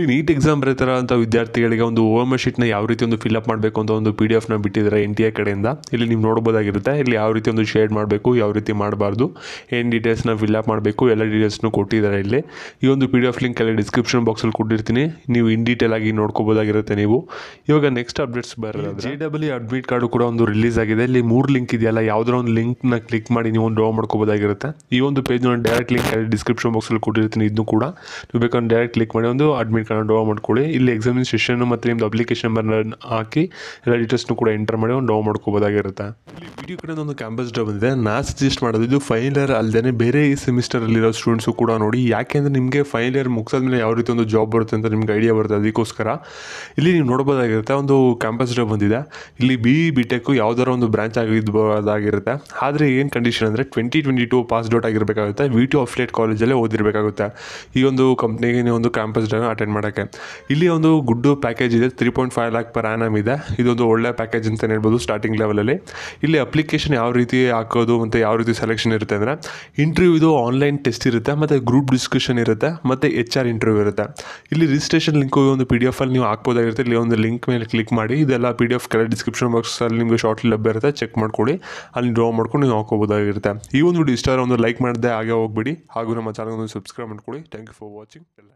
ಈ NEET exam ಬರೀತಾರ ಅಂತ ವಿದ್ಯಾರ್ಥಿಗಳಿಗೆ ಒಂದು ಶೀಟ್ ಶೀಟ್ನ ಯಾವ ರೀತಿ ಒಂದು ಫಿಲ್ ಅಪ್ ಮಾಡಬೇಕು ಅಂತ ಒಂದು ಪಿ ಡಿ ಎಫ್ನ ಬಿಟ್ಟಿದ್ದಾರೆ ಎನ್ ಟಿ ಎ ಕಡೆಯಿಂದ ಇಲ್ಲಿ ನೀವು ನೋಡ್ಬೋದಾಗಿರುತ್ತೆ ಇಲ್ಲಿ ಯಾವ ರೀತಿ ಒಂದು ಶೇರ್ ಮಾಡಬೇಕು ಯಾವ ರೀತಿ ಮಾಡಬಾರ್ದು ಏನು ಡೀಟೇಲ್ಸ್ನ ಫಿಲ್ ಅಪ್ ಮಾಡಬೇಕು ಎಲ್ಲ ಡೀಟೇಲ್ಸ್ನು ಕೊಟ್ಟಿದ್ದಾರೆ ಇಲ್ಲಿ ಈ ಒಂದು ಪಿ ಡಿ ಎಫ್ ಲಿಂಕ್ ಎಲ್ಲ ಡಿಸ್ಕ್ರಿಪ್ಷನ್ ಬಾಕ್ಸಲ್ಲಿ ಕೊಟ್ಟಿರ್ತೀನಿ ನೀವು ಇನ್ ಡೀಟೇಲ್ ಆಗಿ ನೋಡ್ಕೋಬೋದಾಗಿರುತ್ತೆ ನೀವು ಇವಾಗ ನೆಕ್ಸ್ಟ್ ಅಪ್ಡೇಟ್ಸ್ ಬರೋದು ಜೆ ಡಬ್ಲ್ಯೂ ಅಡ್ಮಿಟ್ ಕಾರ್ಡ್ ಕೂಡ ಒಂದು ರಿಲೀಸ್ ಆಗಿದೆ ಇಲ್ಲಿ ಮೂರು ಲಿಂಕ್ ಇದೆಯಲ್ಲ ಯಾವುದೋ ಒಂದು ಲಿಂಕ್ನ ಕ್ಲಿಕ್ ಮಾಡಿ ನೀವು ಡ್ರಾ ಮಾಡ್ಕೋಬೋದಾಗಿರುತ್ತೆ ಈ ಒಂದು ಪೇಜ್ನ ಡೈರೆಕ್ಟ್ ಲಿಂಕ್ ಡಿಸ್ಕ್ರಿಪ್ಷನ್ ಬಾಕ್ಸಲ್ಲಿ ಕೊಟ್ಟಿರ್ತೀನಿ ಇದನ್ನು ಕೂಡ ನೀವು ಬೇಕಾದ್ರೆ ಡೈರೆಕ್ಟ್ ಕ್ಲಿಕ್ ಮಾಡಿ ಒಂದು ಅಡ್ಮಿಟ್ ಕಾರ್ಡ್ ಮಾಡ್ಕೊಳ್ಳಿ ಇಲ್ಲಿ ಸೆಷನ್ ಮತ್ತು ನಿಮ್ದು ಅಪ್ಲಿಕೇಶನ್ ನಂಬರ್ನ ಹಾಕಿ ಎಲ್ಲ ಡೀಟೇಲ್ಸ್ನು ಕೂಡ ಎಂಟರ್ ಮಾಡಿ ಒಂದು ಡೌ ಮಾಡ್ಕೋಬೋದಾಗಿರುತ್ತೆ ವಿಡಿಯೋ ಕಡೆ ಒಂದು ಕ್ಯಾಂಪಸ್ ಡ್ರಾ ಬಂದಿದೆ ನಾ ಸಜೆಸ್ಟ್ ಮಾಡೋದು ಇದು ಫೈನಲ್ ಇಯರ್ ಅಲ್ಲದೆ ಬೇರೆ ಈ ಅಲ್ಲಿರೋ ಸ್ಟೂಡೆಂಟ್ಸ್ ಕೂಡ ನೋಡಿ ಯಾಕೆಂದ್ರೆ ನಿಮಗೆ ಫೈನಲ್ ಇಯರ್ ಮೇಲೆ ಯಾವ ರೀತಿ ಒಂದು ಜಾಬ್ ಬರುತ್ತೆ ಅಂತ ನಿಮ್ಗೆ ಐಡಿಯಾ ಬರುತ್ತೆ ಅದಕ್ಕೋಸ್ಕರ ಇಲ್ಲಿ ನೀವು ನೋಡಬಹುದಾಗಿರುತ್ತೆ ಒಂದು ಕ್ಯಾಂಪಸ್ ಜಾಬ್ ಬಂದಿದೆ ಇಲ್ಲಿ ಬಿ ಬಿಟೆಕ್ ಬಿ ಒಂದು ಬ್ರಾಂಚ್ ಆಗಿದ್ದಾಗಿರುತ್ತೆ ಆದ್ರೆ ಏನು ಕಂಡೀಷನ್ ಅಂದ್ರೆ twenty twenty two pass out ಆಗಿರಬೇಕಾಗುತ್ತೆ ವಿ ಟಿ ಅಫ್ಲೇಟ್ ಕಾಲೇಜಲ್ಲೇ ಓದಿರಬೇಕಾಗುತ್ತೆ ಈ ಒಂದು ಕಂಪ್ನಿಗೆ ನೀವು ಒಂದು ಕ್ಯಾಂಪಸ್ ಡ್ರಾ ಅಟೆಂಡ್ ಮಾಡೋಕ್ಕೆ ಇಲ್ಲಿ ಒಂದು ಗುಡ್ ಪ್ಯಾಕೇಜ್ ಇದೆ three point five lakh per annum ಇದೆ ಇದೊಂದು ಒಳ್ಳೆ ಪ್ಯಾಕೇಜ್ ಅಂತ ಹೇಳ್ಬೋದು ಸ್ಟಾರ್ಟಿಂಗ್ ಅಲ್ಲಿ ಇಲ್ಲಿ ಅಪ್ಲಿ ಅಪ್ಲಿಕೇಶನ್ ಯಾವ ರೀತಿ ಹಾಕೋದು ಮತ್ತು ಯಾವ ರೀತಿ ಸೆಲೆಕ್ಷನ್ ಇರುತ್ತೆ ಅಂದರೆ ಇಂಟರ್ವ್ಯೂದು ಆನ್ಲೈನ್ ಟೆಸ್ಟ್ ಇರುತ್ತೆ ಮತ್ತು ಗ್ರೂಪ್ ಡಿಸ್ಕಷನ್ ಇರುತ್ತೆ ಮತ್ತು ಎಚ್ ಆರ್ ಇಂಟರ್ವ್ಯೂ ಇರುತ್ತೆ ಇಲ್ಲಿ ರಿಜಿಸ್ಟ್ರೇಷನ್ ಲಿಂಕ್ ಒಂದು ಪಿ ಡಿ ಅಲ್ಲಿ ನೀವು ಹಾಕ್ಬೋದಾಗಿರುತ್ತೆ ಇಲ್ಲಿ ಒಂದು ಲಿಂಕ್ ಮೇಲೆ ಕ್ಲಿಕ್ ಮಾಡಿ ಇದೆಲ್ಲ ಪಿ ಡಿ ಎಫ್ ಕೆಳ ಡಿಸ್ಕ್ರಿಪ್ಷನ್ ಬಾಕ್ಸಲ್ಲಿ ನಿಮಗೆ ಶಾರ್ಟ್ ಲಭ್ಯ ಇರುತ್ತೆ ಚೆಕ್ ಮಾಡ್ಕೊಳ್ಳಿ ಅಲ್ಲಿ ಡ್ರಾ ಮಾಡ್ಕೊಂಡು ನೀವು ಹಾಕೋಬೋದಾಗಿರುತ್ತೆ ಈ ಒಂದು ವಿಡಿಯೋ ಇಷ್ಟ ಒಂದು ಲೈಕ್ ಮಾಡಿದೆ ಹಾಗೆ ಹೋಗ್ಬಿಡಿ ಹಾಗೂ ನಮ್ಮ ಚಾನಲ್ ಒಂದು ಸಬ್ಸ್ಕ್ರೈಬ್ ಮಾಡ್ಕೊಳ್ಳಿ ಥ್ಯಾಂಕ್ ಯು ಫಾರ್ ವಾಚಿಂಗ್